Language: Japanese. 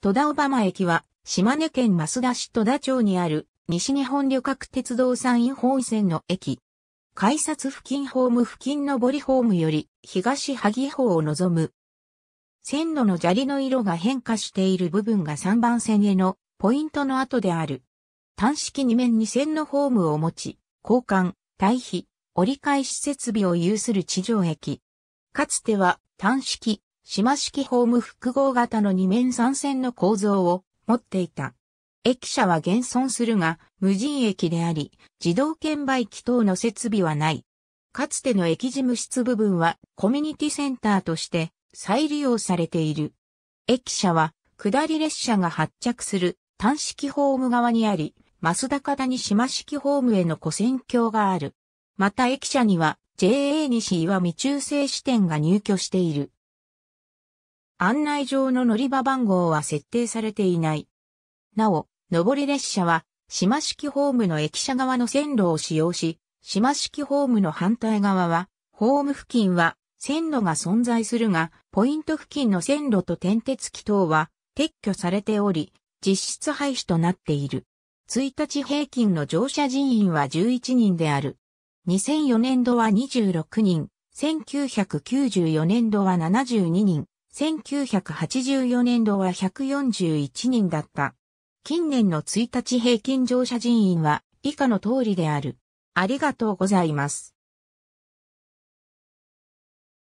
戸田小浜駅は、島根県益田市戸田町にある、西日本旅客鉄道山陰本線の駅。改札付近ホーム付近上りホームより、東萩方を望む。線路の砂利の色が変化している部分が3番線へのポイントの後である。単式2面に線のホームを持ち、交換、対比、折り返し設備を有する地上駅。かつては単式島式ホーム複合型の二面三線の構造を持っていた。駅舎は現存するが、無人駅であり、自動券売機等の設備はない。かつての駅事務室部分はコミュニティセンターとして再利用されている。駅舎は下り列車が発着する単式ホーム側にあり、増高田に島式ホームへの古線橋がある。また駅舎には JA 西岩見中正支店が入居している。案内状の乗り場番号は設定されていない。なお、上り列車は、島式ホームの駅舎側の線路を使用し、島式ホームの反対側は、ホーム付近は線路が存在するが、ポイント付近の線路と転鉄機等は撤去されており、実質廃止となっている。1日平均の乗車人員は11人である。2004年度は26人、1994年度は72人、1984年度は141人だった。近年の1日平均乗車人員は以下の通りである。ありがとうございます。